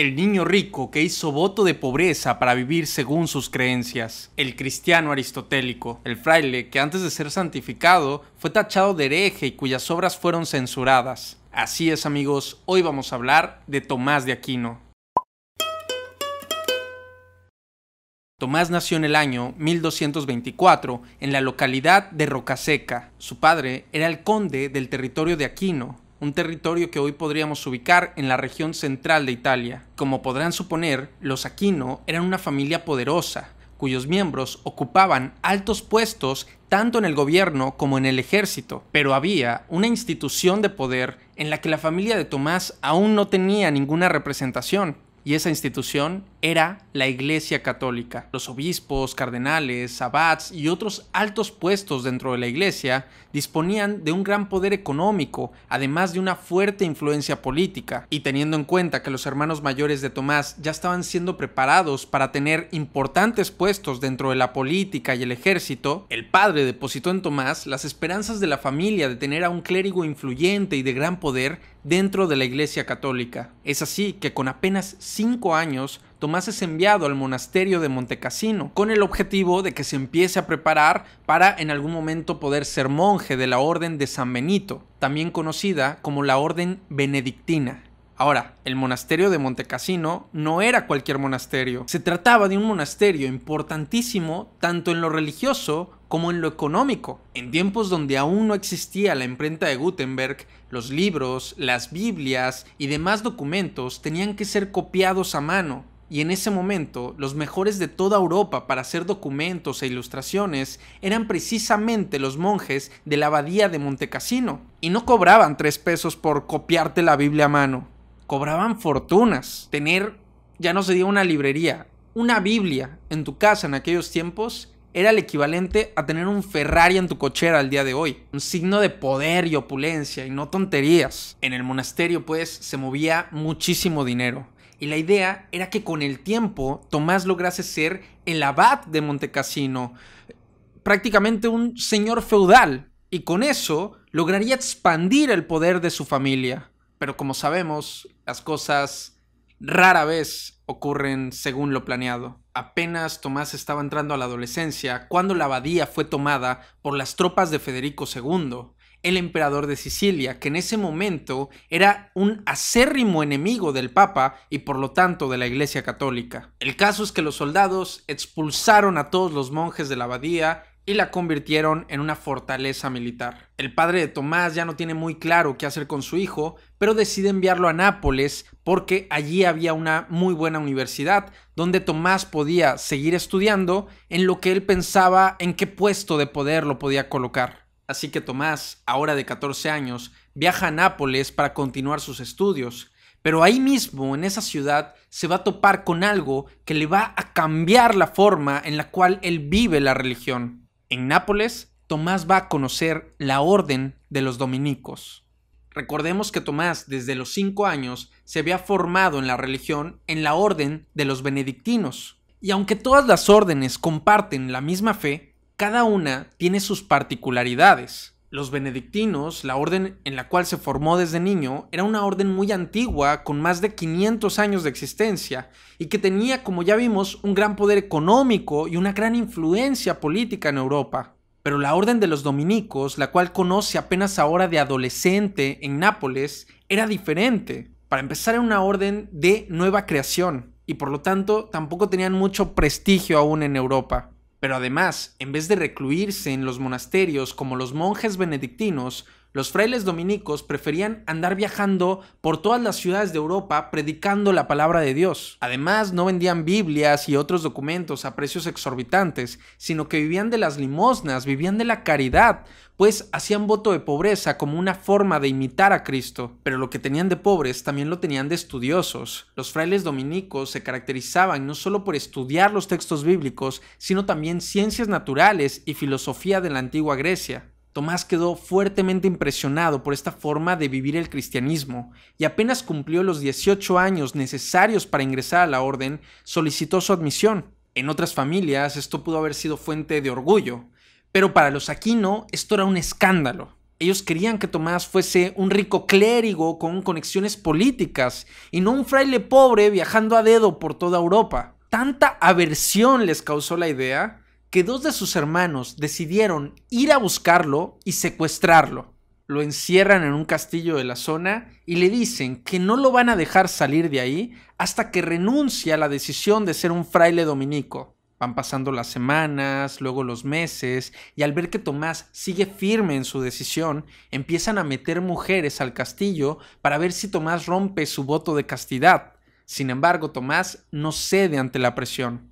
el niño rico que hizo voto de pobreza para vivir según sus creencias, el cristiano aristotélico, el fraile que antes de ser santificado fue tachado de hereje y cuyas obras fueron censuradas. Así es amigos, hoy vamos a hablar de Tomás de Aquino. Tomás nació en el año 1224 en la localidad de Rocaseca. Su padre era el conde del territorio de Aquino, un territorio que hoy podríamos ubicar en la región central de Italia. Como podrán suponer, los Aquino eran una familia poderosa, cuyos miembros ocupaban altos puestos tanto en el gobierno como en el ejército, pero había una institución de poder en la que la familia de Tomás aún no tenía ninguna representación, y esa institución era la Iglesia Católica. Los obispos, cardenales, abats y otros altos puestos dentro de la Iglesia disponían de un gran poder económico, además de una fuerte influencia política. Y teniendo en cuenta que los hermanos mayores de Tomás ya estaban siendo preparados para tener importantes puestos dentro de la política y el ejército, el padre depositó en Tomás las esperanzas de la familia de tener a un clérigo influyente y de gran poder dentro de la Iglesia Católica. Es así que con apenas cinco años, Tomás es enviado al monasterio de Montecassino con el objetivo de que se empiece a preparar para en algún momento poder ser monje de la Orden de San Benito, también conocida como la Orden Benedictina. Ahora, el monasterio de Montecassino no era cualquier monasterio. Se trataba de un monasterio importantísimo tanto en lo religioso como en lo económico. En tiempos donde aún no existía la imprenta de Gutenberg, los libros, las Biblias y demás documentos tenían que ser copiados a mano y en ese momento los mejores de toda Europa para hacer documentos e ilustraciones eran precisamente los monjes de la abadía de Montecassino, y no cobraban tres pesos por copiarte la Biblia a mano, cobraban fortunas. Tener, ya no se dio una librería, una Biblia en tu casa en aquellos tiempos era el equivalente a tener un Ferrari en tu cochera al día de hoy, un signo de poder y opulencia y no tonterías. En el monasterio pues se movía muchísimo dinero y la idea era que con el tiempo Tomás lograse ser el abad de Montecassino, prácticamente un señor feudal, y con eso lograría expandir el poder de su familia. Pero como sabemos, las cosas rara vez ocurren según lo planeado. Apenas Tomás estaba entrando a la adolescencia cuando la abadía fue tomada por las tropas de Federico II el emperador de Sicilia, que en ese momento era un acérrimo enemigo del Papa y por lo tanto de la Iglesia Católica. El caso es que los soldados expulsaron a todos los monjes de la abadía y la convirtieron en una fortaleza militar. El padre de Tomás ya no tiene muy claro qué hacer con su hijo, pero decide enviarlo a Nápoles porque allí había una muy buena universidad donde Tomás podía seguir estudiando en lo que él pensaba en qué puesto de poder lo podía colocar. Así que Tomás, ahora de 14 años, viaja a Nápoles para continuar sus estudios, pero ahí mismo, en esa ciudad, se va a topar con algo que le va a cambiar la forma en la cual él vive la religión. En Nápoles, Tomás va a conocer la orden de los dominicos. Recordemos que Tomás desde los 5 años se había formado en la religión en la orden de los benedictinos. Y aunque todas las órdenes comparten la misma fe, cada una tiene sus particularidades. Los benedictinos, la orden en la cual se formó desde niño, era una orden muy antigua, con más de 500 años de existencia, y que tenía, como ya vimos, un gran poder económico y una gran influencia política en Europa. Pero la orden de los dominicos, la cual conoce apenas ahora de adolescente en Nápoles, era diferente. Para empezar, era una orden de nueva creación, y por lo tanto tampoco tenían mucho prestigio aún en Europa. Pero además, en vez de recluirse en los monasterios como los monjes benedictinos, los frailes dominicos preferían andar viajando por todas las ciudades de Europa predicando la palabra de Dios. Además, no vendían Biblias y otros documentos a precios exorbitantes, sino que vivían de las limosnas, vivían de la caridad, pues hacían voto de pobreza como una forma de imitar a Cristo. Pero lo que tenían de pobres también lo tenían de estudiosos. Los frailes dominicos se caracterizaban no solo por estudiar los textos bíblicos, sino también ciencias naturales y filosofía de la antigua Grecia. Tomás quedó fuertemente impresionado por esta forma de vivir el cristianismo y apenas cumplió los 18 años necesarios para ingresar a la orden, solicitó su admisión. En otras familias esto pudo haber sido fuente de orgullo, pero para los Aquino esto era un escándalo. Ellos querían que Tomás fuese un rico clérigo con conexiones políticas y no un fraile pobre viajando a dedo por toda Europa. Tanta aversión les causó la idea que dos de sus hermanos decidieron ir a buscarlo y secuestrarlo. Lo encierran en un castillo de la zona y le dicen que no lo van a dejar salir de ahí hasta que renuncie a la decisión de ser un fraile dominico. Van pasando las semanas, luego los meses, y al ver que Tomás sigue firme en su decisión, empiezan a meter mujeres al castillo para ver si Tomás rompe su voto de castidad. Sin embargo, Tomás no cede ante la presión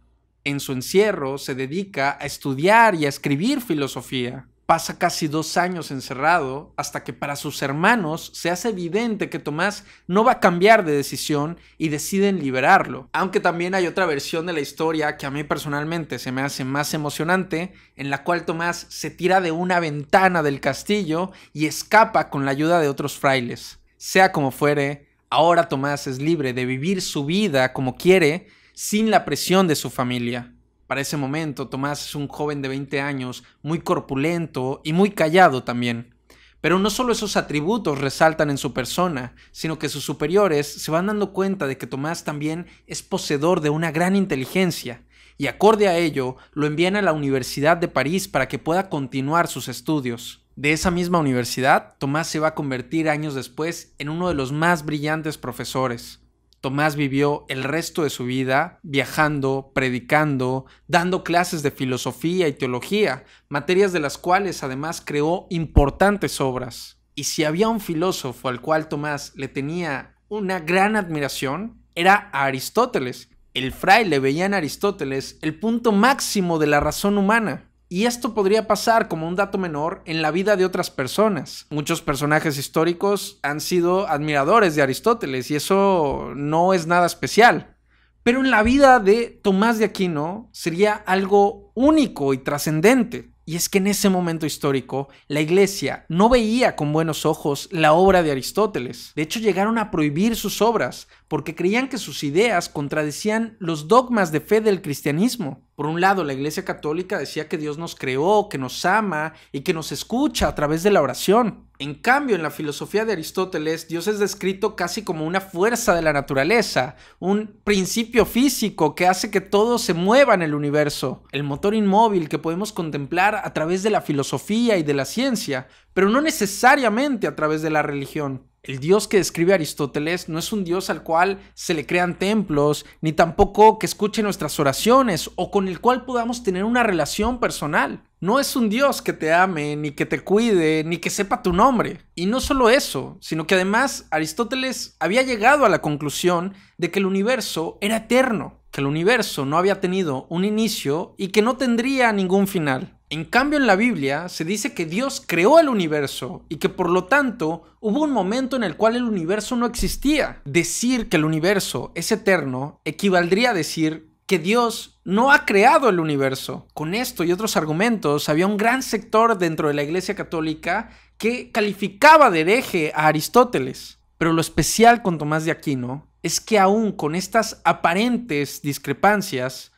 en su encierro, se dedica a estudiar y a escribir filosofía. Pasa casi dos años encerrado hasta que para sus hermanos se hace evidente que Tomás no va a cambiar de decisión y deciden liberarlo. Aunque también hay otra versión de la historia que a mí personalmente se me hace más emocionante, en la cual Tomás se tira de una ventana del castillo y escapa con la ayuda de otros frailes. Sea como fuere, ahora Tomás es libre de vivir su vida como quiere sin la presión de su familia. Para ese momento, Tomás es un joven de 20 años, muy corpulento y muy callado también. Pero no solo esos atributos resaltan en su persona, sino que sus superiores se van dando cuenta de que Tomás también es poseedor de una gran inteligencia, y acorde a ello lo envían a la Universidad de París para que pueda continuar sus estudios. De esa misma universidad, Tomás se va a convertir años después en uno de los más brillantes profesores. Tomás vivió el resto de su vida viajando, predicando, dando clases de filosofía y teología, materias de las cuales además creó importantes obras. Y si había un filósofo al cual Tomás le tenía una gran admiración, era a Aristóteles. El fraile veía en Aristóteles el punto máximo de la razón humana. Y esto podría pasar como un dato menor en la vida de otras personas. Muchos personajes históricos han sido admiradores de Aristóteles y eso no es nada especial. Pero en la vida de Tomás de Aquino sería algo único y trascendente. Y es que en ese momento histórico, la iglesia no veía con buenos ojos la obra de Aristóteles. De hecho, llegaron a prohibir sus obras porque creían que sus ideas contradecían los dogmas de fe del cristianismo. Por un lado, la iglesia católica decía que Dios nos creó, que nos ama y que nos escucha a través de la oración. En cambio, en la filosofía de Aristóteles, Dios es descrito casi como una fuerza de la naturaleza, un principio físico que hace que todo se mueva en el universo, el motor inmóvil que podemos contemplar a través de la filosofía y de la ciencia, pero no necesariamente a través de la religión. El Dios que describe Aristóteles no es un Dios al cual se le crean templos, ni tampoco que escuche nuestras oraciones o con el cual podamos tener una relación personal. No es un Dios que te ame, ni que te cuide, ni que sepa tu nombre. Y no solo eso, sino que además Aristóteles había llegado a la conclusión de que el universo era eterno, que el universo no había tenido un inicio y que no tendría ningún final. En cambio, en la Biblia se dice que Dios creó el universo y que por lo tanto hubo un momento en el cual el universo no existía. Decir que el universo es eterno equivaldría a decir que Dios no ha creado el universo. Con esto y otros argumentos, había un gran sector dentro de la Iglesia Católica que calificaba de hereje a Aristóteles. Pero lo especial con Tomás de Aquino es que aún con estas aparentes discrepancias,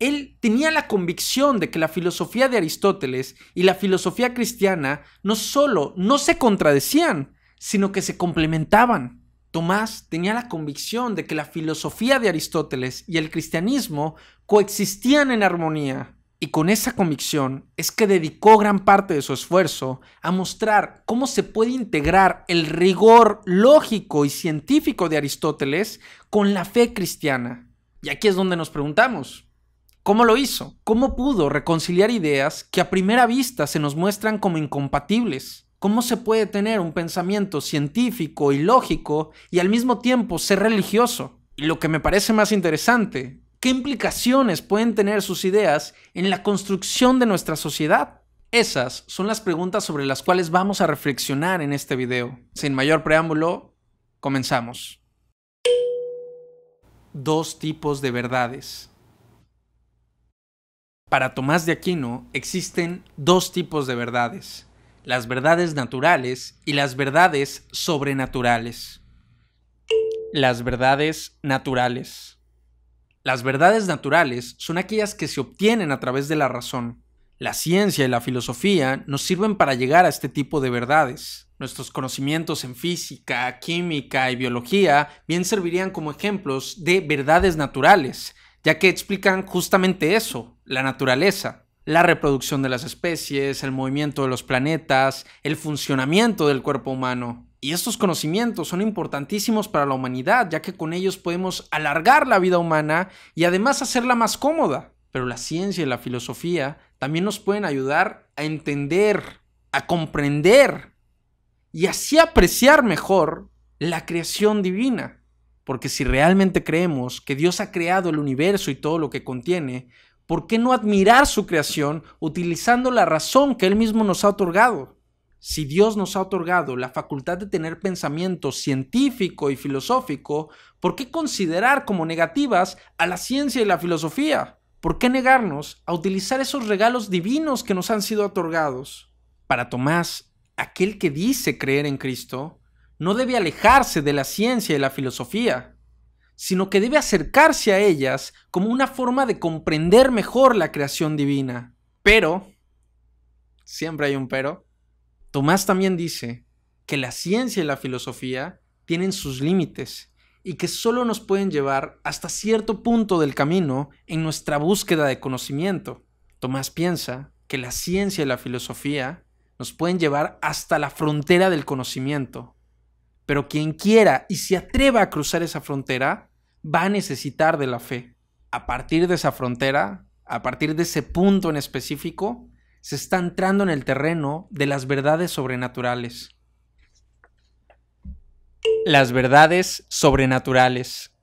él tenía la convicción de que la filosofía de Aristóteles y la filosofía cristiana no solo no se contradecían, sino que se complementaban. Tomás tenía la convicción de que la filosofía de Aristóteles y el cristianismo coexistían en armonía. Y con esa convicción es que dedicó gran parte de su esfuerzo a mostrar cómo se puede integrar el rigor lógico y científico de Aristóteles con la fe cristiana. Y aquí es donde nos preguntamos, ¿Cómo lo hizo? ¿Cómo pudo reconciliar ideas que a primera vista se nos muestran como incompatibles? ¿Cómo se puede tener un pensamiento científico y lógico y al mismo tiempo ser religioso? Y lo que me parece más interesante, ¿qué implicaciones pueden tener sus ideas en la construcción de nuestra sociedad? Esas son las preguntas sobre las cuales vamos a reflexionar en este video. Sin mayor preámbulo, comenzamos. Dos tipos de verdades. Para Tomás de Aquino existen dos tipos de verdades, las verdades naturales y las verdades sobrenaturales. Las verdades naturales. Las verdades naturales son aquellas que se obtienen a través de la razón. La ciencia y la filosofía nos sirven para llegar a este tipo de verdades. Nuestros conocimientos en física, química y biología bien servirían como ejemplos de verdades naturales, ya que explican justamente eso, la naturaleza, la reproducción de las especies, el movimiento de los planetas, el funcionamiento del cuerpo humano. Y estos conocimientos son importantísimos para la humanidad, ya que con ellos podemos alargar la vida humana y además hacerla más cómoda. Pero la ciencia y la filosofía también nos pueden ayudar a entender, a comprender y así apreciar mejor la creación divina. Porque si realmente creemos que Dios ha creado el universo y todo lo que contiene, ¿Por qué no admirar su creación utilizando la razón que Él mismo nos ha otorgado? Si Dios nos ha otorgado la facultad de tener pensamiento científico y filosófico, ¿por qué considerar como negativas a la ciencia y la filosofía? ¿Por qué negarnos a utilizar esos regalos divinos que nos han sido otorgados? Para Tomás, aquel que dice creer en Cristo, no debe alejarse de la ciencia y la filosofía, sino que debe acercarse a ellas como una forma de comprender mejor la creación divina. Pero, siempre hay un pero, Tomás también dice que la ciencia y la filosofía tienen sus límites y que solo nos pueden llevar hasta cierto punto del camino en nuestra búsqueda de conocimiento. Tomás piensa que la ciencia y la filosofía nos pueden llevar hasta la frontera del conocimiento, pero quien quiera y se atreva a cruzar esa frontera, va a necesitar de la fe. A partir de esa frontera, a partir de ese punto en específico, se está entrando en el terreno de las verdades sobrenaturales. Las verdades sobrenaturales.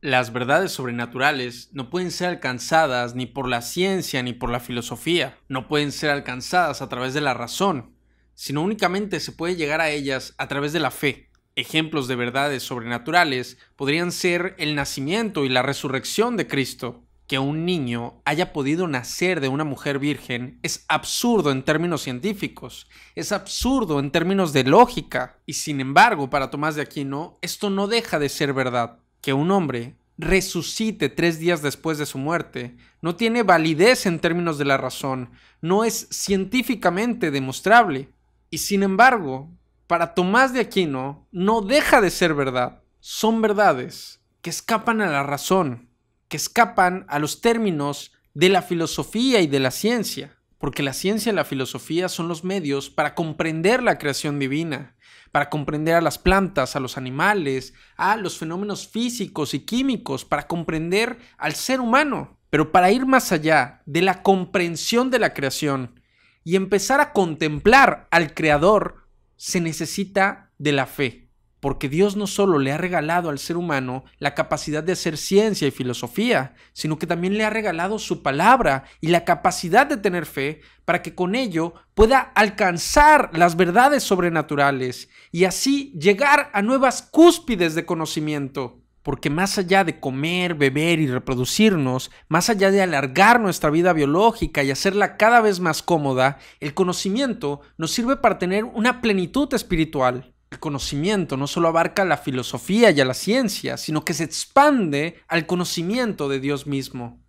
Las verdades sobrenaturales no pueden ser alcanzadas ni por la ciencia ni por la filosofía, no pueden ser alcanzadas a través de la razón, sino únicamente se puede llegar a ellas a través de la fe. Ejemplos de verdades sobrenaturales podrían ser el nacimiento y la resurrección de Cristo. Que un niño haya podido nacer de una mujer virgen es absurdo en términos científicos, es absurdo en términos de lógica, y sin embargo, para Tomás de Aquino, esto no deja de ser verdad. Que un hombre resucite tres días después de su muerte. No tiene validez en términos de la razón, no es científicamente demostrable. Y sin embargo, para Tomás de Aquino, no deja de ser verdad. Son verdades que escapan a la razón, que escapan a los términos de la filosofía y de la ciencia, porque la ciencia y la filosofía son los medios para comprender la creación divina, para comprender a las plantas, a los animales, a los fenómenos físicos y químicos, para comprender al ser humano. Pero para ir más allá de la comprensión de la creación y empezar a contemplar al Creador, se necesita de la fe, porque Dios no solo le ha regalado al ser humano la capacidad de hacer ciencia y filosofía, sino que también le ha regalado su palabra y la capacidad de tener fe para que con ello pueda alcanzar las verdades sobrenaturales y así llegar a nuevas cúspides de conocimiento porque más allá de comer, beber y reproducirnos, más allá de alargar nuestra vida biológica y hacerla cada vez más cómoda, el conocimiento nos sirve para tener una plenitud espiritual. El conocimiento no solo abarca la filosofía y a la ciencia, sino que se expande al conocimiento de Dios mismo.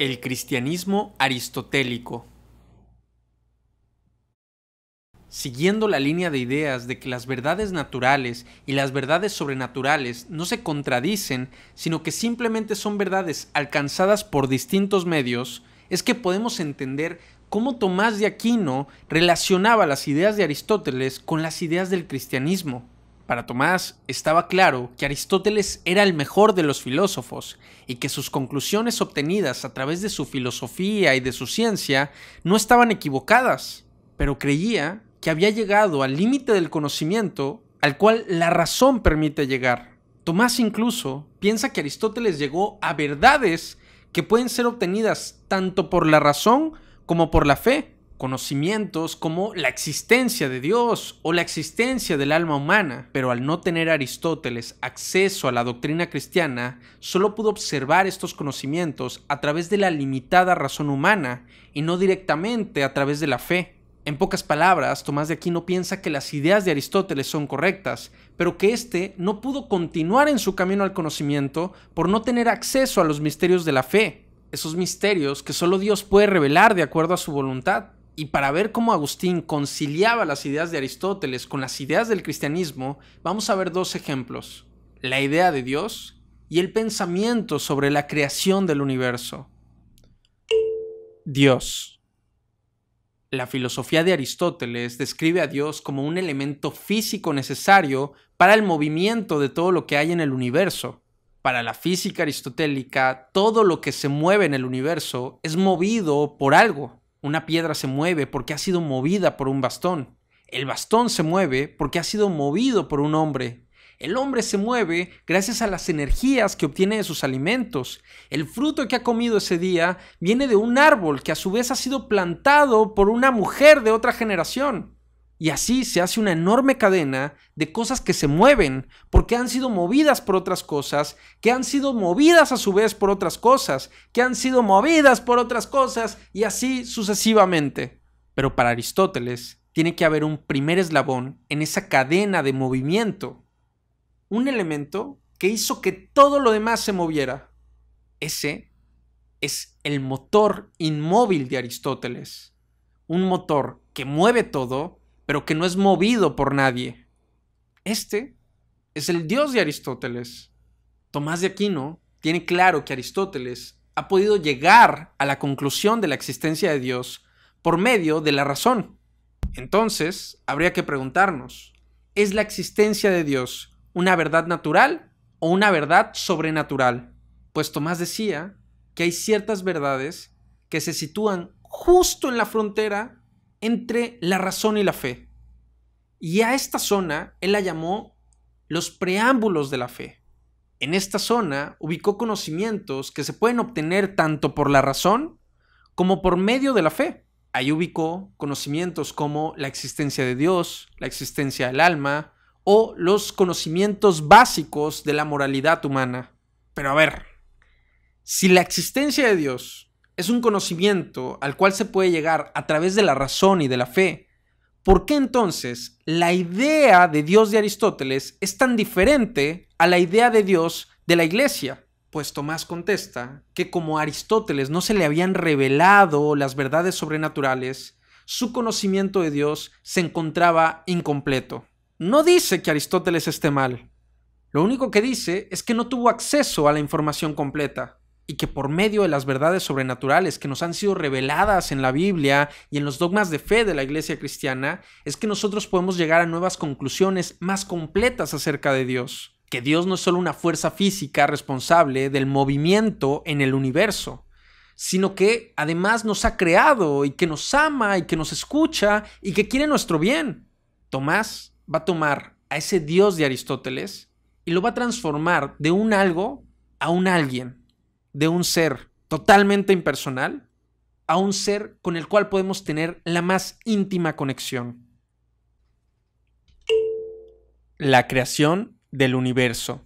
El cristianismo aristotélico siguiendo la línea de ideas de que las verdades naturales y las verdades sobrenaturales no se contradicen, sino que simplemente son verdades alcanzadas por distintos medios, es que podemos entender cómo Tomás de Aquino relacionaba las ideas de Aristóteles con las ideas del cristianismo. Para Tomás estaba claro que Aristóteles era el mejor de los filósofos y que sus conclusiones obtenidas a través de su filosofía y de su ciencia no estaban equivocadas, pero creía que había llegado al límite del conocimiento al cual la razón permite llegar. Tomás incluso piensa que Aristóteles llegó a verdades que pueden ser obtenidas tanto por la razón como por la fe, conocimientos como la existencia de Dios o la existencia del alma humana, pero al no tener Aristóteles acceso a la doctrina cristiana, solo pudo observar estos conocimientos a través de la limitada razón humana y no directamente a través de la fe. En pocas palabras, Tomás de Aquino piensa que las ideas de Aristóteles son correctas, pero que éste no pudo continuar en su camino al conocimiento por no tener acceso a los misterios de la fe, esos misterios que solo Dios puede revelar de acuerdo a su voluntad. Y para ver cómo Agustín conciliaba las ideas de Aristóteles con las ideas del cristianismo, vamos a ver dos ejemplos, la idea de Dios y el pensamiento sobre la creación del universo. Dios. La filosofía de Aristóteles describe a Dios como un elemento físico necesario para el movimiento de todo lo que hay en el universo. Para la física aristotélica, todo lo que se mueve en el universo es movido por algo. Una piedra se mueve porque ha sido movida por un bastón. El bastón se mueve porque ha sido movido por un hombre. El hombre se mueve gracias a las energías que obtiene de sus alimentos. El fruto que ha comido ese día viene de un árbol que a su vez ha sido plantado por una mujer de otra generación. Y así se hace una enorme cadena de cosas que se mueven, porque han sido movidas por otras cosas, que han sido movidas a su vez por otras cosas, que han sido movidas por otras cosas, y así sucesivamente. Pero para Aristóteles, tiene que haber un primer eslabón en esa cadena de movimiento un elemento que hizo que todo lo demás se moviera. Ese es el motor inmóvil de Aristóteles. Un motor que mueve todo, pero que no es movido por nadie. Este es el dios de Aristóteles. Tomás de Aquino tiene claro que Aristóteles ha podido llegar a la conclusión de la existencia de Dios por medio de la razón. Entonces, habría que preguntarnos, ¿es la existencia de Dios ¿Una verdad natural o una verdad sobrenatural? Pues Tomás decía que hay ciertas verdades que se sitúan justo en la frontera entre la razón y la fe. Y a esta zona él la llamó los preámbulos de la fe. En esta zona ubicó conocimientos que se pueden obtener tanto por la razón como por medio de la fe. Ahí ubicó conocimientos como la existencia de Dios, la existencia del alma, o los conocimientos básicos de la moralidad humana. Pero a ver, si la existencia de Dios es un conocimiento al cual se puede llegar a través de la razón y de la fe, ¿por qué entonces la idea de Dios de Aristóteles es tan diferente a la idea de Dios de la Iglesia? Pues Tomás contesta que como a Aristóteles no se le habían revelado las verdades sobrenaturales, su conocimiento de Dios se encontraba incompleto no dice que Aristóteles esté mal. Lo único que dice es que no tuvo acceso a la información completa y que por medio de las verdades sobrenaturales que nos han sido reveladas en la Biblia y en los dogmas de fe de la Iglesia cristiana, es que nosotros podemos llegar a nuevas conclusiones más completas acerca de Dios. Que Dios no es solo una fuerza física responsable del movimiento en el universo, sino que además nos ha creado y que nos ama y que nos escucha y que quiere nuestro bien. Tomás va a tomar a ese Dios de Aristóteles y lo va a transformar de un algo a un alguien, de un ser totalmente impersonal a un ser con el cual podemos tener la más íntima conexión. La creación del universo.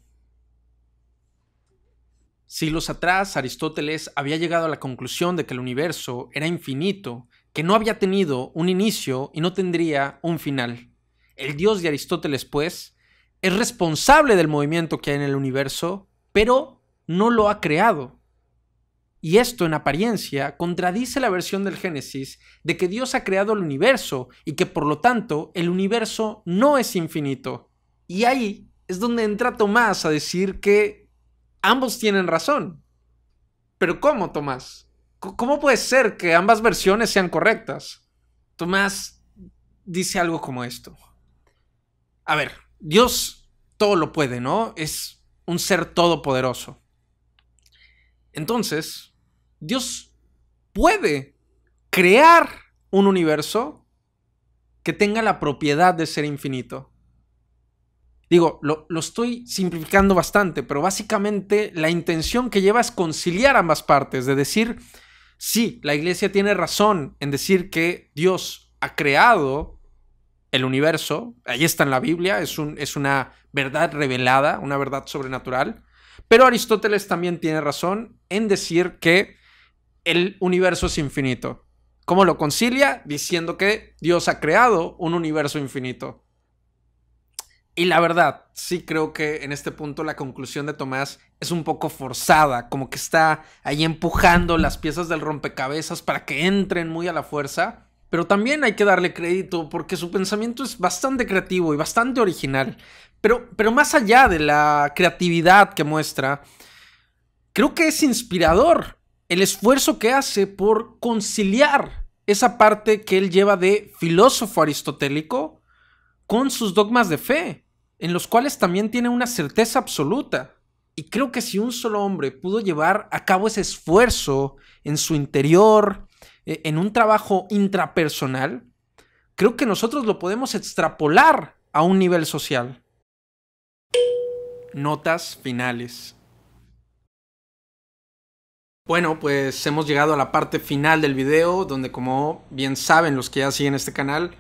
Siglos atrás, Aristóteles había llegado a la conclusión de que el universo era infinito, que no había tenido un inicio y no tendría un final. El dios de Aristóteles, pues, es responsable del movimiento que hay en el universo, pero no lo ha creado. Y esto, en apariencia, contradice la versión del Génesis de que Dios ha creado el universo y que, por lo tanto, el universo no es infinito. Y ahí es donde entra Tomás a decir que ambos tienen razón. Pero ¿cómo, Tomás? ¿Cómo puede ser que ambas versiones sean correctas? Tomás dice algo como esto. A ver, Dios todo lo puede, ¿no? Es un ser todopoderoso. Entonces, Dios puede crear un universo que tenga la propiedad de ser infinito. Digo, lo, estoy simplificando bastante, pero básicamente la intención que lleva es conciliar ambas partes, de decir, sí, la iglesia tiene razón en decir que Dios ha creado el universo, ahí está en la Biblia, es, un, es una verdad revelada, una verdad sobrenatural. Pero Aristóteles también tiene razón en decir que el universo es infinito. ¿Cómo lo concilia? Diciendo que Dios ha creado un universo infinito. Y la verdad, sí creo que en este punto la conclusión de Tomás es un poco forzada, como que está ahí empujando las piezas del rompecabezas para que entren muy a la fuerza. Pero también hay que darle crédito porque su pensamiento es bastante creativo y bastante original. Pero, pero más allá de la creatividad que muestra, creo que es inspirador el esfuerzo que hace por conciliar esa parte que él lleva de filósofo aristotélico con sus dogmas de fe, en los cuales también tiene una certeza absoluta. Y creo que si un solo hombre pudo llevar a cabo ese esfuerzo en su interior, eh, en un trabajo intrapersonal, creo que nosotros lo podemos extrapolar a un nivel social. Notas finales. Bueno, pues hemos llegado a la parte final del video, donde como bien saben los que ya siguen este canal,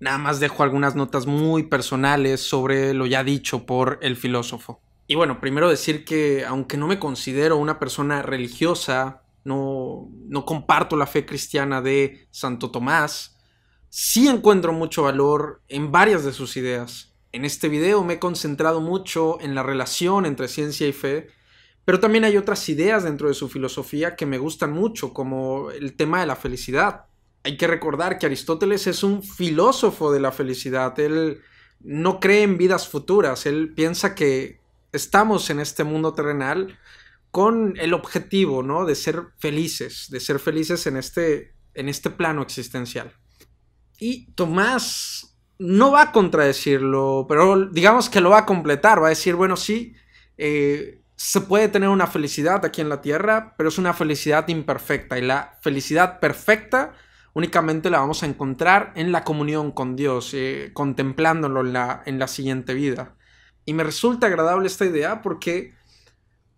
nada más dejo algunas notas muy personales sobre lo ya dicho por el filósofo. Y bueno, primero decir que aunque no me considero una persona religiosa no, no comparto la fe cristiana de Santo Tomás, sí encuentro mucho valor en varias de sus ideas. En este video me he concentrado mucho en la relación entre ciencia y fe, pero también hay otras ideas dentro de su filosofía que me gustan mucho, como el tema de la felicidad. Hay que recordar que Aristóteles es un filósofo de la felicidad, él no cree en vidas futuras, él piensa que estamos en este mundo terrenal con el objetivo, ¿no? De ser felices, de ser felices en este, en este plano existencial. Y Tomás no va a contradecirlo, pero digamos que lo va a completar, va a decir, bueno, sí, eh, se puede tener una felicidad aquí en la Tierra, pero es una felicidad imperfecta y la felicidad perfecta únicamente la vamos a encontrar en la comunión con Dios, eh, contemplándolo la, en la siguiente vida. Y me resulta agradable esta idea porque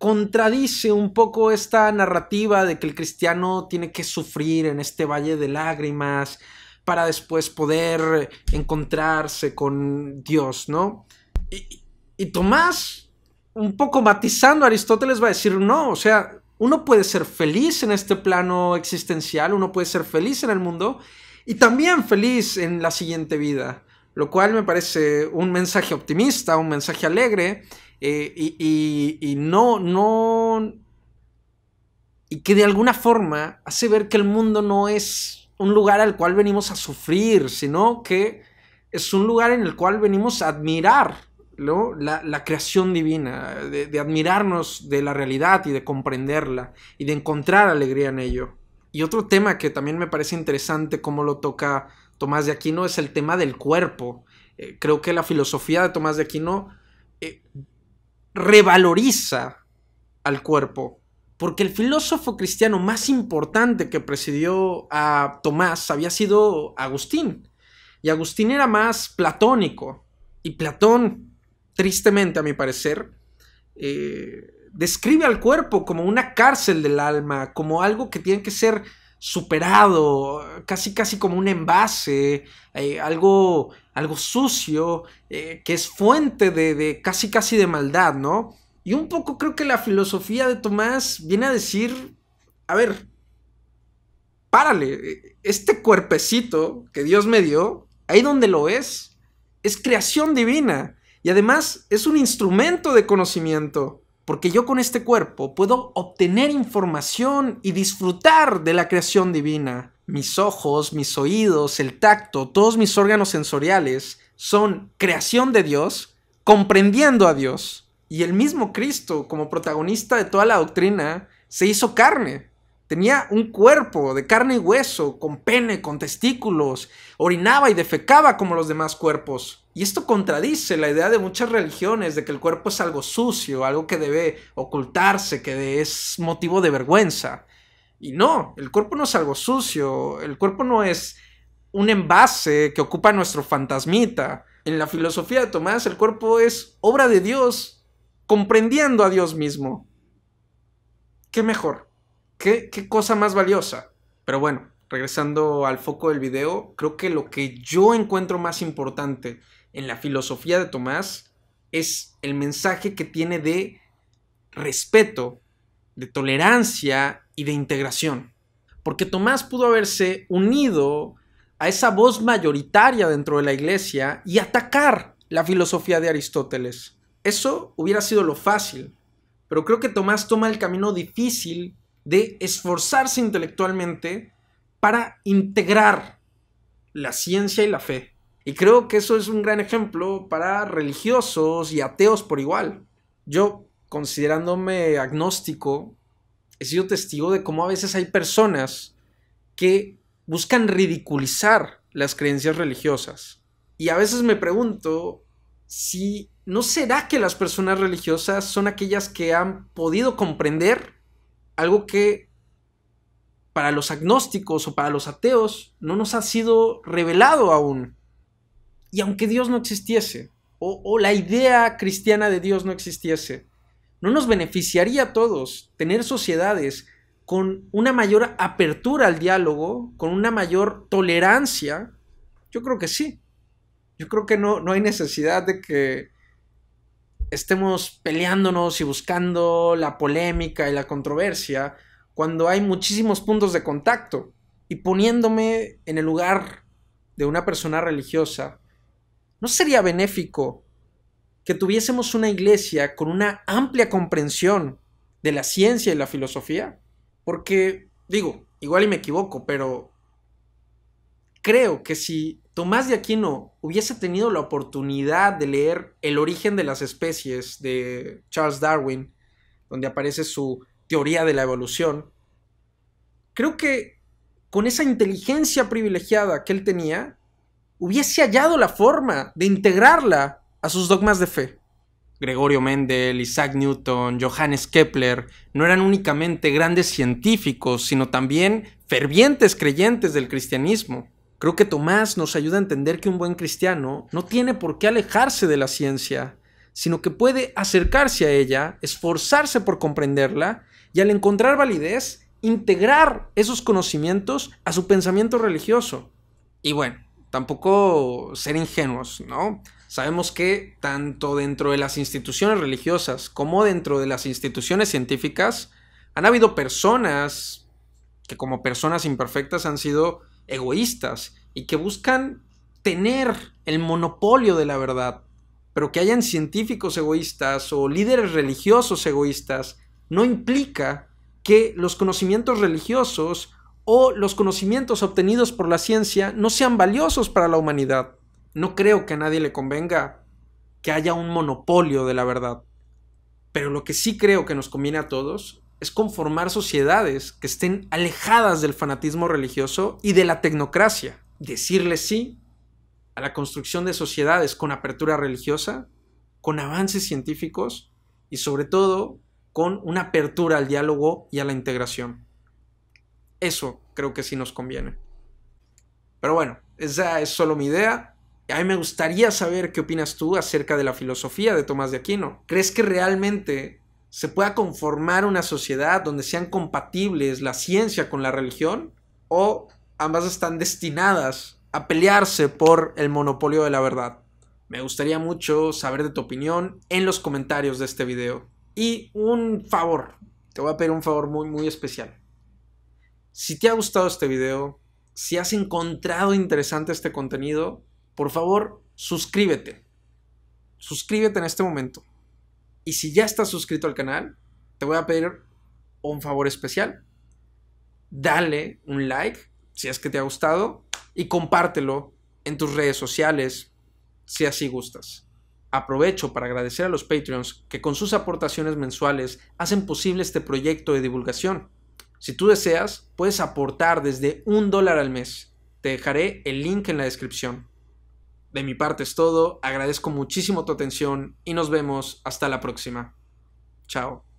contradice un poco esta narrativa de que el cristiano tiene que sufrir en este valle de lágrimas para después poder encontrarse con Dios, ¿no? Y, Tomás, un poco matizando a Aristóteles, va a decir, no, o sea, uno puede ser feliz en este plano existencial, uno puede ser feliz en el mundo y también feliz en la siguiente vida lo cual me parece un mensaje optimista, un mensaje alegre, eh, y, no, no, y que de alguna forma hace ver que el mundo no es un lugar al cual venimos a sufrir, sino que es un lugar en el cual venimos a admirar la, creación divina, de, de admirarnos de la realidad y de comprenderla y de encontrar alegría en ello. Y otro tema que también me parece interesante, como lo toca Tomás de Aquino es el tema del cuerpo. Eh, creo que la filosofía de Tomás de Aquino eh, revaloriza al cuerpo, porque el filósofo cristiano más importante que presidió a Tomás había sido Agustín, y Agustín era más platónico, y Platón, tristemente a mi parecer, eh, describe al cuerpo como una cárcel del alma, como algo que tiene que ser superado, casi casi como un envase, eh, algo, algo sucio, eh, que es fuente de, de, casi casi de maldad, ¿no? Y un poco creo que la filosofía de Tomás viene a decir, a ver, párale, este cuerpecito que Dios me dio, ahí donde lo es, es creación divina y además es un instrumento de conocimiento porque yo con este cuerpo puedo obtener información y disfrutar de la creación divina. Mis ojos, mis oídos, el tacto, todos mis órganos sensoriales son creación de Dios, comprendiendo a Dios. Y el mismo Cristo, como protagonista de toda la doctrina, se hizo carne Tenía un cuerpo de carne y hueso, con pene, con testículos, orinaba y defecaba como los demás cuerpos. Y esto contradice la idea de muchas religiones de que el cuerpo es algo sucio, algo que debe ocultarse, que es motivo de vergüenza. Y no, el cuerpo no es algo sucio, el cuerpo no es un envase que ocupa nuestro fantasmita. En la filosofía de Tomás, el cuerpo es obra de Dios, comprendiendo a Dios mismo. ¿Qué mejor? ¿Qué, cosa más valiosa. Pero bueno, regresando al foco del video, creo que lo que yo encuentro más importante en la filosofía de Tomás es el mensaje que tiene de respeto, de tolerancia y de integración. Porque Tomás pudo haberse unido a esa voz mayoritaria dentro de la iglesia y atacar la filosofía de Aristóteles. Eso hubiera sido lo fácil, pero creo que Tomás toma el camino difícil de esforzarse intelectualmente para integrar la ciencia y la fe. Y creo que eso es un gran ejemplo para religiosos y ateos por igual. Yo, considerándome agnóstico, he sido testigo de cómo a veces hay personas que buscan ridiculizar las creencias religiosas. Y a veces me pregunto si no será que las personas religiosas son aquellas que han podido comprender algo que para los agnósticos o para los ateos no nos ha sido revelado aún. Y aunque Dios no existiese, o, la idea cristiana de Dios no existiese, no nos beneficiaría a todos tener sociedades con una mayor apertura al diálogo, con una mayor tolerancia. Yo creo que sí. Yo creo que no, no hay necesidad de que estemos peleándonos y buscando la polémica y la controversia cuando hay muchísimos puntos de contacto y poniéndome en el lugar de una persona religiosa, ¿no sería benéfico que tuviésemos una iglesia con una amplia comprensión de la ciencia y la filosofía? Porque, digo, igual y me equivoco, pero creo que si Tomás de Aquino hubiese tenido la oportunidad de leer El origen de las especies de Charles Darwin, donde aparece su teoría de la evolución, creo que con esa inteligencia privilegiada que él tenía, hubiese hallado la forma de integrarla a sus dogmas de fe. Gregorio Mendel, Isaac Newton, Johannes Kepler no eran únicamente grandes científicos, sino también fervientes creyentes del cristianismo. Creo que Tomás nos ayuda a entender que un buen cristiano no tiene por qué alejarse de la ciencia, sino que puede acercarse a ella, esforzarse por comprenderla y al encontrar validez, integrar esos conocimientos a su pensamiento religioso. Y bueno, tampoco ser ingenuos, ¿no? Sabemos que tanto dentro de las instituciones religiosas como dentro de las instituciones científicas han habido personas que como personas imperfectas han sido egoístas y que buscan tener el monopolio de la verdad, pero que hayan científicos egoístas o líderes religiosos egoístas, no implica que los conocimientos religiosos o los conocimientos obtenidos por la ciencia no sean valiosos para la humanidad. No creo que a nadie le convenga que haya un monopolio de la verdad. Pero lo que sí creo que nos conviene a todos es conformar sociedades que estén alejadas del fanatismo religioso y de la tecnocracia. Decirle sí a la construcción de sociedades con apertura religiosa, con avances científicos y sobre todo con una apertura al diálogo y a la integración. Eso creo que sí nos conviene. Pero bueno, esa es solo mi idea. A mí me gustaría saber qué opinas tú acerca de la filosofía de Tomás de Aquino. ¿Crees que realmente se pueda conformar una sociedad donde sean compatibles la ciencia con la religión o ambas están destinadas a pelearse por el monopolio de la verdad. Me gustaría mucho saber de tu opinión en los comentarios de este video. Y un favor, te voy a pedir un favor muy muy especial. Si te ha gustado este video, si has encontrado interesante este contenido, por favor suscríbete. Suscríbete en este momento y si ya estás suscrito al canal, te voy a pedir un favor especial. Dale un like si es que te ha gustado y compártelo en tus redes sociales si así gustas. Aprovecho para agradecer a los Patreons que con sus aportaciones mensuales hacen posible este proyecto de divulgación. Si tú deseas, puedes aportar desde un dólar al mes. Te dejaré el link en la descripción. De mi parte es todo, agradezco muchísimo tu atención y nos vemos hasta la próxima. Chao.